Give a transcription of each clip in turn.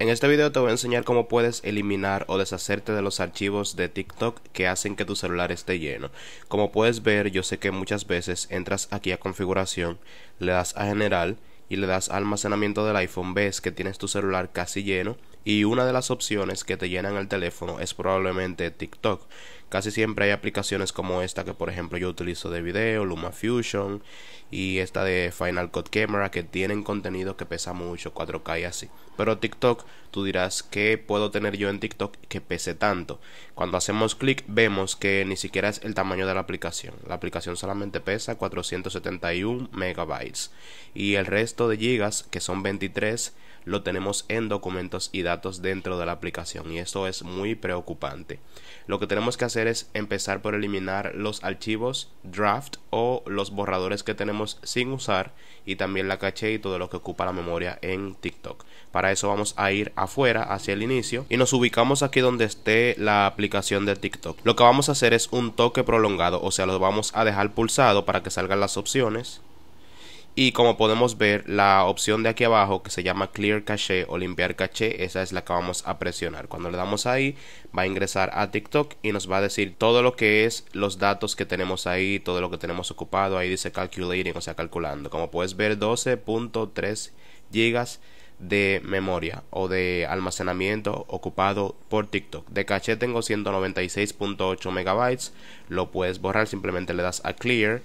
En este video te voy a enseñar cómo puedes eliminar o deshacerte de los archivos de TikTok que hacen que tu celular esté lleno. Como puedes ver, yo sé que muchas veces entras aquí a configuración, le das a general y le das almacenamiento del iPhone, ves que tienes tu celular casi lleno y una de las opciones que te llenan el teléfono es probablemente TikTok. Casi siempre hay aplicaciones como esta que por ejemplo yo utilizo de video, LumaFusion y esta de Final Cut Camera que tienen contenido que pesa mucho, 4K y así. Pero TikTok, tú dirás, ¿qué puedo tener yo en TikTok que pese tanto? Cuando hacemos clic vemos que ni siquiera es el tamaño de la aplicación. La aplicación solamente pesa 471 megabytes y el resto de gigas, que son 23, lo tenemos en documentos y datos dentro de la aplicación y esto es muy preocupante. Lo que tenemos que hacer es empezar por eliminar los archivos draft o los borradores que tenemos sin usar y también la caché y todo lo que ocupa la memoria en TikTok. Para eso vamos a ir afuera hacia el inicio y nos ubicamos aquí donde esté la aplicación de TikTok. Lo que vamos a hacer es un toque prolongado, o sea, lo vamos a dejar pulsado para que salgan las opciones y como podemos ver, la opción de aquí abajo que se llama Clear Cache o limpiar Cache, esa es la que vamos a presionar. Cuando le damos ahí, va a ingresar a TikTok y nos va a decir todo lo que es los datos que tenemos ahí, todo lo que tenemos ocupado. Ahí dice calculating, o sea, calculando. Como puedes ver, 12.3 GB de memoria o de almacenamiento ocupado por TikTok. De caché tengo 196.8 megabytes. Lo puedes borrar, simplemente le das a Clear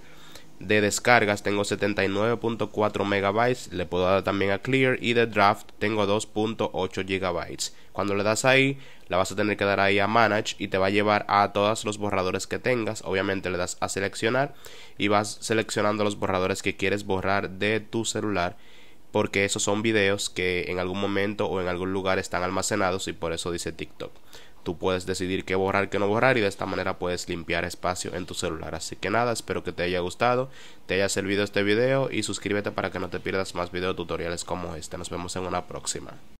de descargas tengo 79.4 megabytes, le puedo dar también a clear y de draft tengo 2.8 gigabytes. Cuando le das ahí, la vas a tener que dar ahí a manage y te va a llevar a todos los borradores que tengas. Obviamente le das a seleccionar y vas seleccionando los borradores que quieres borrar de tu celular porque esos son videos que en algún momento o en algún lugar están almacenados y por eso dice TikTok. Tú puedes decidir qué borrar, qué no borrar y de esta manera puedes limpiar espacio en tu celular. Así que nada, espero que te haya gustado, te haya servido este video y suscríbete para que no te pierdas más tutoriales como este. Nos vemos en una próxima.